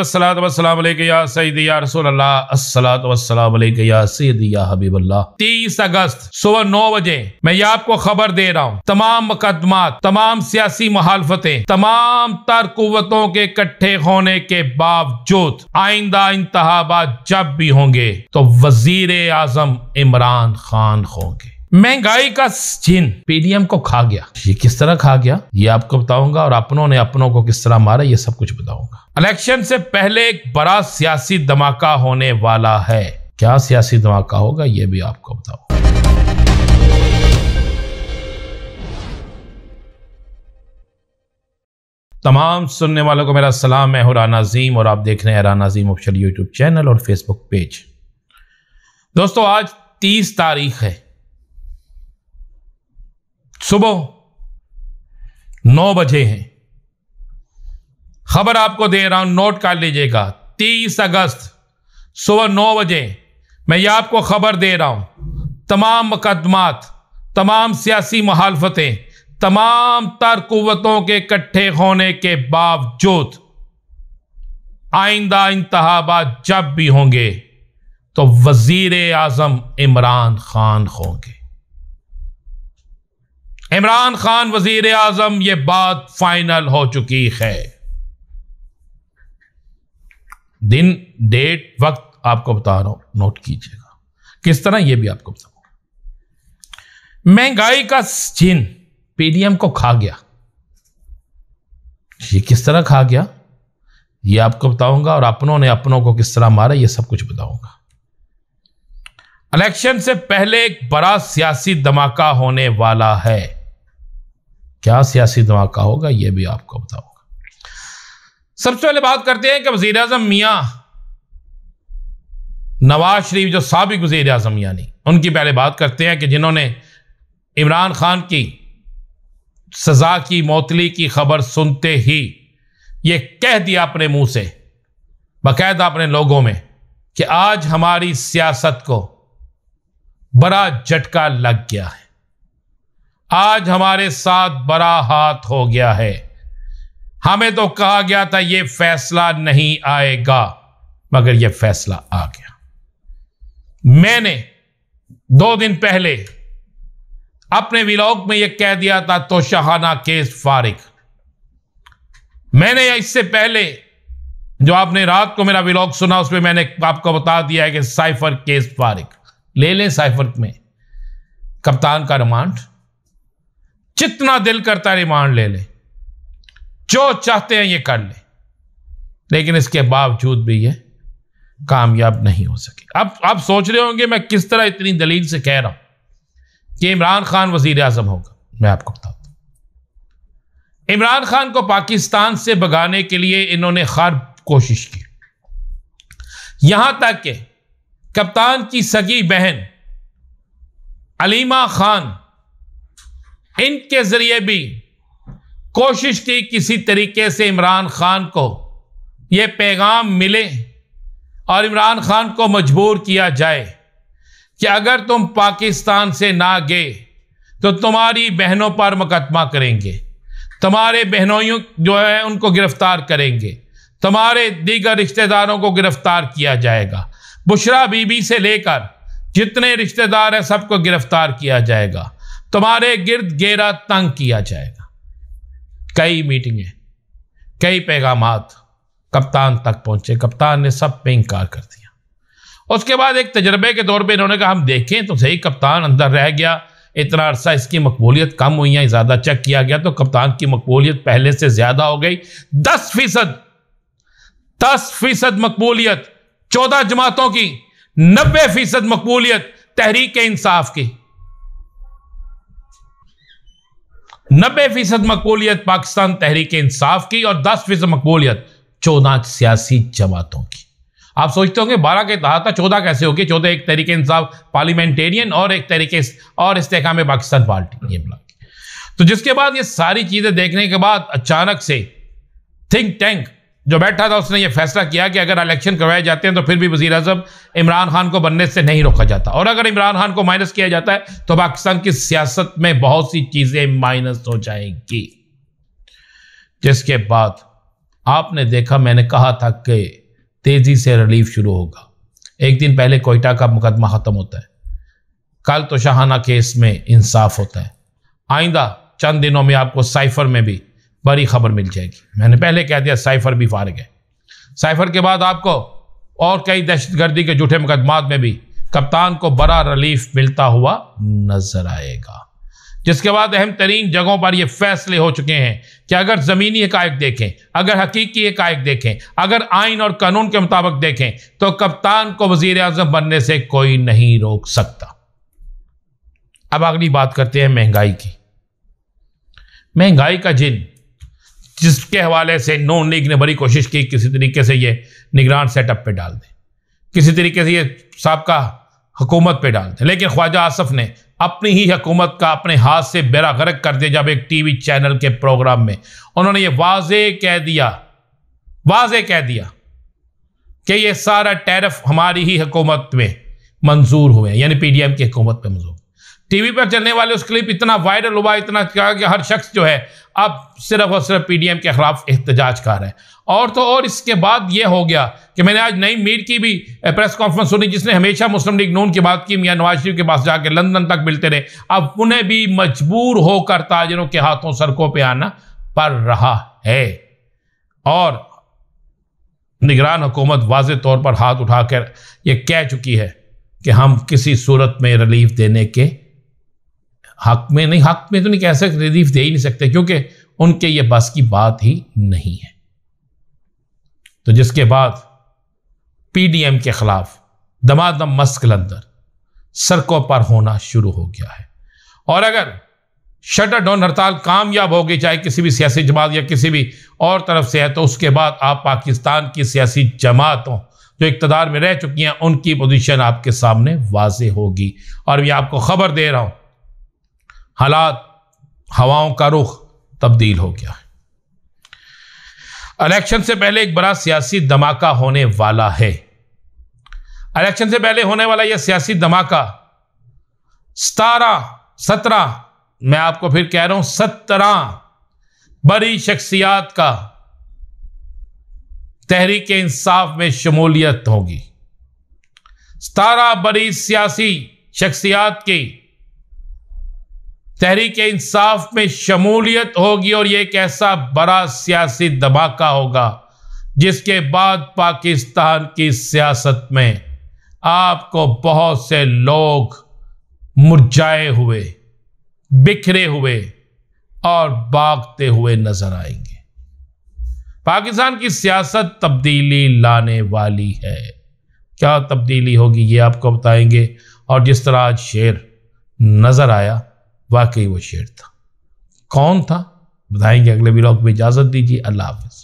अस्सलात तीस अगस्त सुबह नौ बजे मैं ये आपको खबर दे रहा हूँ तमाम मुकदमा तमाम सियासी मुहालफतें तमाम तर कुतों के इकट्ठे होने के बावजूद आइंदा इंतहाबाद जब भी होंगे तो वजीर आजम इमरान खान होंगे महंगाई का जिन पीडीएम को खा गया ये किस तरह खा गया ये आपको बताऊंगा और अपनों ने अपनों को किस तरह मारा ये सब कुछ बताऊंगा इलेक्शन से पहले एक बड़ा सियासी धमाका होने वाला है क्या सियासी धमाका होगा यह भी आपको बताओ तमाम सुनने वालों को मेरा सलाम मैं हूं राना जीम और आप देख रहे हैं Rana Jeem official YouTube channel और फेसबुक पेज दोस्तों आज तीस तारीख है सुबह नौ बजे हैं खबर आपको दे रहा हूं नोट कर लीजिएगा तीस अगस्त सुबह नौ बजे मैं ये आपको खबर दे रहा हूं तमाम मुकदमात तमाम सियासी मुहालफतें तमाम तर कुतों के इकट्ठे होने के बावजूद आइंदा इंतहाबाद जब भी होंगे तो वजीर आजम इमरान खान होंगे इमरान खान वजीर आजम ये बात फाइनल हो चुकी है दिन डेट वक्त आपको बता रहा हूं नोट कीजिएगा किस तरह यह भी आपको बताऊंगा महंगाई का चिन्ह पीडीएम को खा गया ये किस तरह खा गया ये आपको बताऊंगा और अपनों ने अपनों को किस तरह मारा ये सब कुछ बताऊंगा इलेक्शन से पहले एक बड़ा सियासी धमाका होने वाला है क्या सियासी धमाका होगा यह भी आपको बताऊंगा सबसे पहले बात करते हैं कि वजीर अजम मियाँ नवाज शरीफ जो सबक वजीर अजम यानी उनकी पहले बात करते हैं कि जिन्होंने इमरान खान की सजा की मौतली की खबर सुनते ही ये कह दिया अपने मुंह से बाकायदा अपने लोगों में कि आज हमारी सियासत को बड़ा झटका लग गया है आज हमारे साथ बड़ा हाथ हो गया है हमें तो कहा गया था यह फैसला नहीं आएगा मगर यह फैसला आ गया मैंने दो दिन पहले अपने विलोक में यह कह दिया था तो शहाना केस फारिक मैंने इससे पहले जो आपने रात को मेरा विलोक सुना उसमें मैंने आपको बता दिया है कि साइफर केस फारिक ले लें साइफर में कप्तान का रिमांड जितना दिल करता रिमांड ले लें जो चाहते हैं ये कर लें लेकिन इसके बावजूद भी ये कामयाब नहीं हो सके अब आप सोच रहे होंगे मैं किस तरह इतनी दलील से कह रहा हूं कि इमरान खान वजीर आजम होगा मैं आपको बताता हूं इमरान खान को पाकिस्तान से भगाने के लिए इन्होंने हर कोशिश की यहां तक कि कप्तान की सगी बहन अलीमा खान इनके जरिए भी कोशिश की किसी तरीके से इमरान खान को ये पैगाम मिले और इमरान खान को मजबूर किया जाए कि अगर तुम पाकिस्तान से ना गए तो तुम्हारी बहनों पर मुकदमा करेंगे तुम्हारे बहनोइयों जो है उनको गिरफ्तार करेंगे तुम्हारे दीगर रिश्तेदारों को गिरफ्तार किया जाएगा बुशरा बीबी से लेकर जितने रिश्तेदार हैं सबको गिरफ्तार किया जाएगा तुम्हारे गिर्द गेरा तंग किया जाएगा कई मीटिंगें कई पैगाम कप्तान तक पहुंचे कप्तान ने सब पे इनकार कर दिया उसके बाद एक तजर्बे के तौर पे इन्होंने कहा हम देखें तो सही कप्तान अंदर रह गया इतना अर्सा इसकी मकबूलियत कम हुई है ज़्यादा चेक किया गया तो कप्तान की मकबूलियत पहले से ज़्यादा हो गई दस फीसद दस फीसद मकबूलियत चौदह जमातों की नब्बे फीसद मकबूलियत तहरीक इंसाफ की नब्बे फीसद मकबूलियत पाकिस्तान तहरीक इंसाफ की और दस फीसद मकबूलियत चौदह सियासी जमातों की आप सोचते होंगे बारह के तहत चौदह कैसे होगी चौदह एक तरीके इंसाफ पार्लियामेंटेरियन और एक तरीके और इस्तेकाम पाकिस्तान पार्टी ये तो जिसके बाद ये सारी चीज़ें देखने के बाद अचानक से थिंक टैंक जो बैठा था उसने ये फैसला किया कि अगर इलेक्शन करवाए जाते हैं तो फिर भी वजी अजम इमरान खान को बनने से नहीं रोका जाता और अगर इमरान खान को माइनस किया जाता है तो पाकिस्तान की सियासत में बहुत सी चीज़ें माइनस हो जाएंगी जिसके बाद आपने देखा मैंने कहा था कि तेज़ी से रिलीफ शुरू होगा एक दिन पहले कोयटा का मुकदमा ख़त्म होता है कल तो शाहाना केस में इंसाफ होता है आइंदा चंद दिनों में आपको साइफर में भी बड़ी खबर मिल जाएगी मैंने पहले कह दिया साइफर भी फारग है साइफर के बाद आपको और कई दहशत गर्दी के झूठे मुकदमात में भी कप्तान को बड़ा रिलीफ मिलता हुआ नजर आएगा जिसके बाद अहम तरीन जगहों पर ये फैसले हो चुके हैं कि अगर ज़मीनी हकायक देखें अगर हकीकी हकायक देखें अगर आइन और कानून के मुताबिक देखें तो कप्तान को वजीर अजम बनने से कोई नहीं रोक सकता अब अगली बात करते हैं महंगाई की महंगाई का जिन जिसके हवाले से नून लीग ने बड़ी कोशिश की किसी तरीके से ये निगरान सेटअप पे डाल दें किसी तरीके से ये सबका हुकूमत पे डाल दें लेकिन ख्वाजा आसफ ने अपनी ही हकूमत का अपने हाथ से बेरा गर्क कर दिया जब एक टी वी चैनल के प्रोग्राम में उन्होंने ये वाज कह दिया वाज कह दिया कि ये सारा टैरफ हमारी ही हकूमत में मंजूर हुए यानी पी डी एम की हकूमत पर मंजूर टीवी पर चलने वाले उस क्लिप इतना वायरल हुआ इतना कहा कि हर शख्स जो है अब सिर्फ और सिर्फ पीडीएम के खिलाफ एहतजाज कर रहे हैं और तो और इसके बाद यह हो गया कि मैंने आज नई मीर की भी प्रेस कॉन्फ्रेंस सुनी जिसने हमेशा मुस्लिम लीग नून की बात की मियाँ नवाज शरीफ के पास जाकर लंदन तक मिलते रहे अब उन्हें भी मजबूर होकर ताजरों के हाथों सड़कों पर आना पड़ रहा है और निगरान हुकूमत वाज तौर पर हाथ उठाकर यह कह चुकी है कि हम किसी सूरत में रिलीफ देने के हक में नहीं हक में तो नहीं कह सकते रिलीफ दे ही नहीं सकते क्योंकि उनके ये बस की बात ही नहीं है तो जिसके बाद पीडीएम के खिलाफ दमादम मस्क लंदर सड़कों पर होना शुरू हो गया है और अगर शटर डाउन हड़ताल कामयाब होगी चाहे किसी भी सियासी जमात या किसी भी और तरफ से है तो उसके बाद आप पाकिस्तान की सियासी जमातों जो इकतदार में रह चुकी हैं उनकी पोजीशन आपके सामने वाज होगी और मैं आपको खबर दे रहा हूं हालात हवाओं का रुख तब्दील हो गया है इलेक्शन से पहले एक बड़ा सियासी धमाका होने वाला है इलेक्शन से पहले होने वाला यह सियासी धमाका सतारा सत्रह मैं आपको फिर कह रहा हूं सत्रह बड़ी शख्सियात का तहरीक इंसाफ में शमूलियत होगी सतारा बड़ी सियासी शख्सियात की तहरीक इंसाफ में शमूलियत होगी और ये एक ऐसा बड़ा सियासी धमाका होगा जिसके बाद पाकिस्तान की सियासत में आपको बहुत से लोग मुरझाए हुए बिखरे हुए और भागते हुए नजर आएंगे पाकिस्तान की सियासत तब्दीली लाने वाली है क्या तब्दीली होगी ये आपको बताएंगे और जिस तरह आज शेर नज़र आया वाकई वो शेर था कौन था बताएंगे अगले ब्लॉग में इजाज़त दीजिए अल्लाह हाफिज़